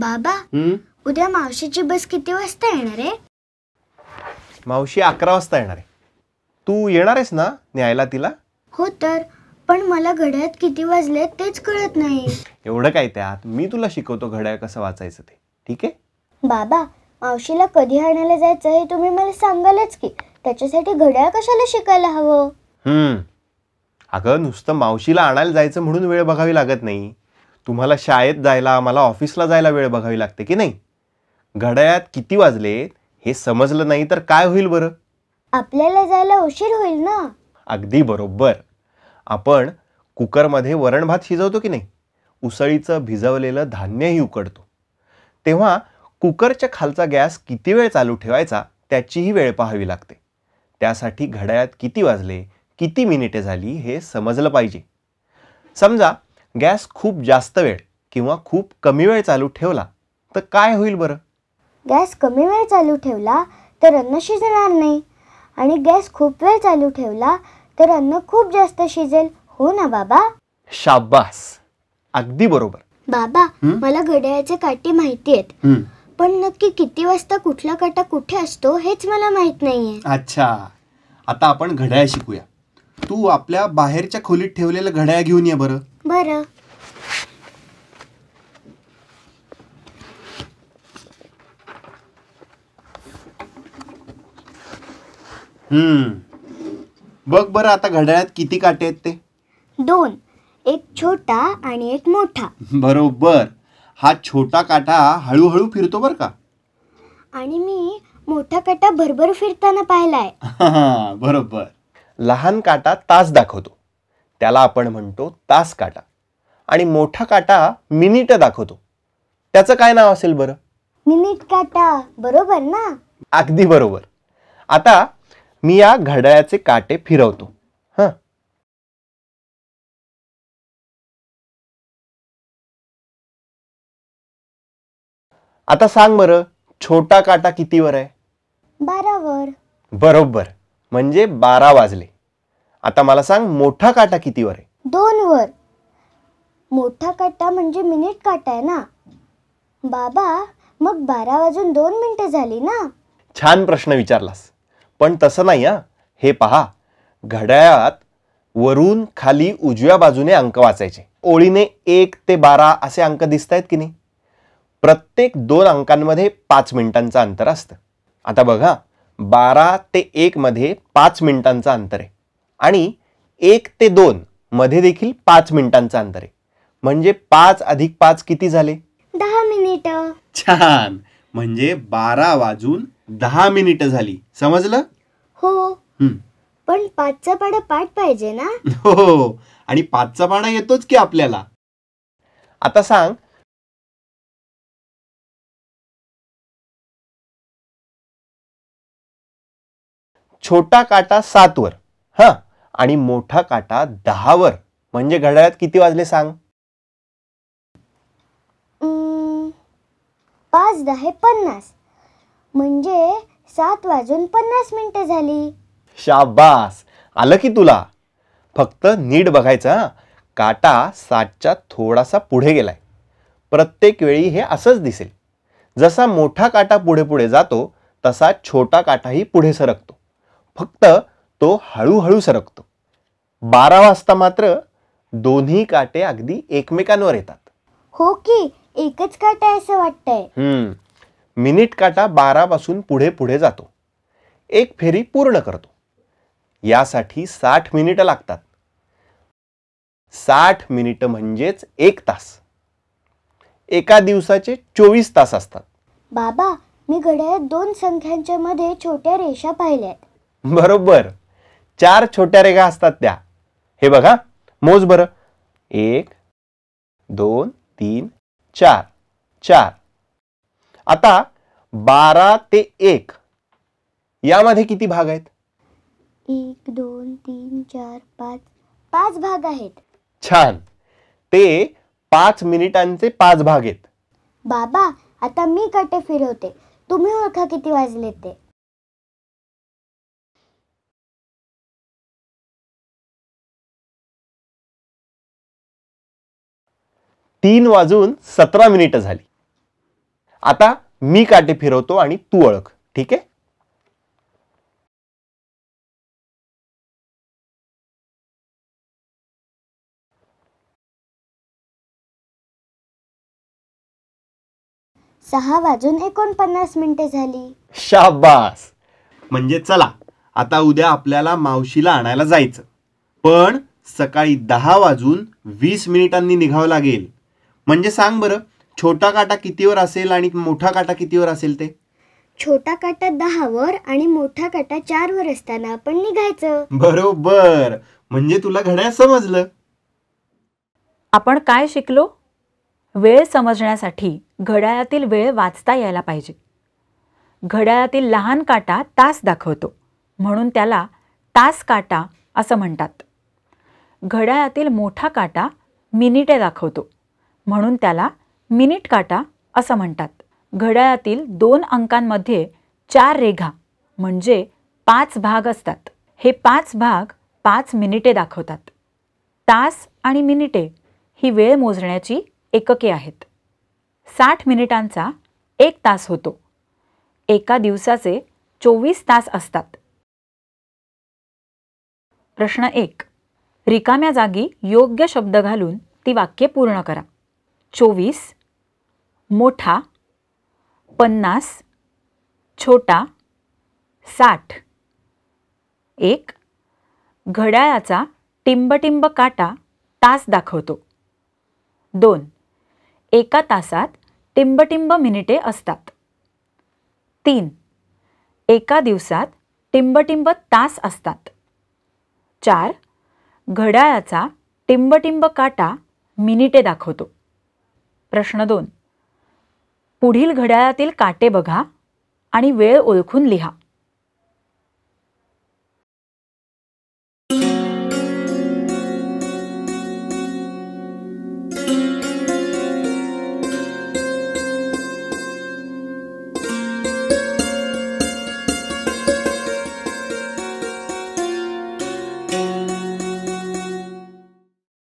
बाबा उद्या मावशीची बस किती वाजता येणार आहे मावशी अकरा वाजता येणार आहे तू येणार आहेस ना न्यायला तिला हो तर पण मला घड्याळात किती वाजले तेच कळत नाही एवढं काय त्यात मी तुला शिकवतो घड्याळ कसं वाचायचं ते ठीक आहे बाबा मावशीला कधी आणायला जायचं हे तुम्ही मला सांगालच की त्याच्यासाठी घड्याळ कशाला शिकायला हवं हम्म अगं नुसतं मावशीला आणायला जायचं म्हणून वेळ बघावी लागत नाही तुम्हाला शाळेत जायला आम्हाला ऑफिसला जायला वेळ बघावी लागते की नाही घड्याळात किती वाजले हे समजलं नाही तर काय होईल बरं आपल्याला जायला उशीर होईल ना अगदी बरोबर आपण कुकरमध्ये वरण भात शिजवतो की नाही उसळीचं भिजवलेलं धान्यही उकडतो तेव्हा कुकरच्या खालचा गॅस किती वेळ चालू ठेवायचा त्याचीही वेळ पाहावी लागते त्यासाठी घड्याळात किती वाजले किती मिनिटे झाली हे समजलं पाहिजे समजा गॅस खूप जास्त वेळ किंवा खूप कमी वेळ चालू ठेवला तर काय होईल बरं गॅस कमी वेळ चालू ठेवला तर अन्न शिजणार नाही आणि गॅस खूप वेळ चालू ठेवला तर अन्न खूप जास्त शिजेल हो ना बाबा शाबास अगदी बरोबर बाबा मला घड्याळाचे काटे माहिती आहेत पण नक्की किती वाजता कुठला काटा कुठे असतो हेच मला माहित नाहीये अच्छा आता आपण घड्याळ शिकूया तू आपल्या बाहेरच्या खोलीत ठेवलेलं घड्याळ घेऊन ये बरं हम्म बघ बरं आता घड्याळात किती काटे आहेत ते दोन एक छोटा आणि एक मोठा बरोबर हा छोटा काटा हळूहळू फिरतो बर का आणि मी मोठा काटा भरभर फिरताना पाहिलाय बरोबर लहान काटा तास दाखवतो त्याला आपण म्हणतो तास काटा आणि मोठा काटा मिनिट दाखवतो त्याचं काय नाव असेल बरं मिनिट काटा बरोबर ना अगदी बरोबर आता मी या घड्याळाचे काटे फिरवतो आता सांग बरं छोटा काटा कितीवर आहे बारावर बरोबर म्हणजे बारा वाजले आता मला सांग मोठा काटा कितीवर आहे दोन वर मोठा काटा म्हणजे मिनिट काटा आहे ना बाबा मग बारा वाजून दोन मिनिटं झाली ना छान प्रश्न विचारलास पण तसं नाही हा हे पहा घड्याळात वरून खाली उजव्या बाजूने अंक वाचायचे ओळीने एक ते बारा असे अंक दिसत आहेत की नाही प्रत्येक दोन अंकांमध्ये पाच मिनिटांचं अंतर असतं आता बघा बारा ते एकमध्ये पाच मिनिटांचं अंतर आहे आणि एक ते दोन मध्ये देखील पाच मिनिटांचं अंतर आहे म्हणजे पाच अधिक पाच किती झाले दहा मिनिट छान म्हणजे बारा वाजून दहा मिनिट झाली समजलं हो पण पाचचा पाडा पाठ पाहिजे ना हो, हो आणि पाचचा पाडा येतोच की आपल्याला आता सांग छोटा काटा वर हा आणि मोठा काटा वर म्हणजे घड्याळात किती वाजले सांग पाच दहा पन्नास म्हणजे सात वाजून पन्नास मिनिटं झाली शाबास आलं की तुला फक्त नीट बघायचा काटा सातच्या थोडासा पुढे गेलाय प्रत्येक वेळी हे असंच दिसेल जसा मोठा काटा पुढे पुढे जातो तसा छोटा काटाही पुढे सरकतो फक्त तो हळूहळू सरकतो बारा वाजता मात्र दोन्ही काटे अगदी एकमेकांवर येतात हो की एकच काटा आहे असं वाटतंय हम्म मिनिट काटा बारा पासून पुढे पुढे जातो एक फेरी पूर्ण करतो यासाठी साठ मिनिट लागतात साठ मिनिट म्हणजेच एक तास एका दिवसाचे चोवीस तास असतात बाबा मी घड्याळात दोन संख्यांच्या मध्ये छोट्या रेषा पाहिल्या बरोबर चार छोट्या रेखा असतात त्या हे बघा मोज बर एक दोन तीन चार चार आता बारा ते एक यामध्ये किती भाग आहेत एक दोन तीन चार पाच पाच भाग आहेत छान ते पाच मिनिटांचे पाच भाग आहेत बाबा आता मी कटे फिरवते तुम्ही ओळखा किती वाजले ते तीन वाजून सतरा मिनिट झाली आता मी काटे फिरवतो आणि तू ओळख ठीक आहे सहा वाजून एकोणपन्नास मिनिटे झाली शाबास म्हणजे चला आता उद्या आपल्याला मावशीला आणायला जायचं पण सकाळी दहा वाजून वीस मिनिटांनी निघावं लागेल म्हणजे सांग बरं छोटा काटा कितीवर असेल आणि मोठा काटा कितीवर असेल ते छोटा काटा दहावर आणि मोठा काटा वर असताना आपण निघायचं बरोबर म्हणजे तुला घड्याळ समजलं आपण काय शिकलो वेळ समजण्यासाठी घड्याळातील वेळ वाचता यायला पाहिजे घड्याळातील लहान काटा तास दाखवतो म्हणून त्याला तास काटा असं म्हणतात घड्याळातील मोठा काटा मिनिटे दाखवतो म्हणून त्याला मिनिट काटा असं म्हणतात घड्याळातील दोन अंकांमध्ये चार रेघा म्हणजे पाच भाग असतात हे पाच भाग पाच मिनिटे दाखवतात तास आणि मिनिटे ही वेळ मोजण्याची एकके आहेत साठ मिनिटांचा एक तास होतो एका दिवसाचे चोवीस तास असतात प्रश्न एक रिकाम्या जागी योग्य शब्द घालून ती वाक्य पूर्ण करा चोवीस मोठा पन्नास छोटा साठ एक घड्याळाचा टिंबटिंब काटा तास दाखवतो दोन एका तासात टिंबटिंब मिनिटे असतात तीन एका दिवसात टिंबटिंब तास असतात चार घड्याळाचा टिंबटिंब काटा मिनिटे दाखवतो प्रश्न दोन पुढील घड्याळातील काटे बघा आणि वेळ ओळखून लिहा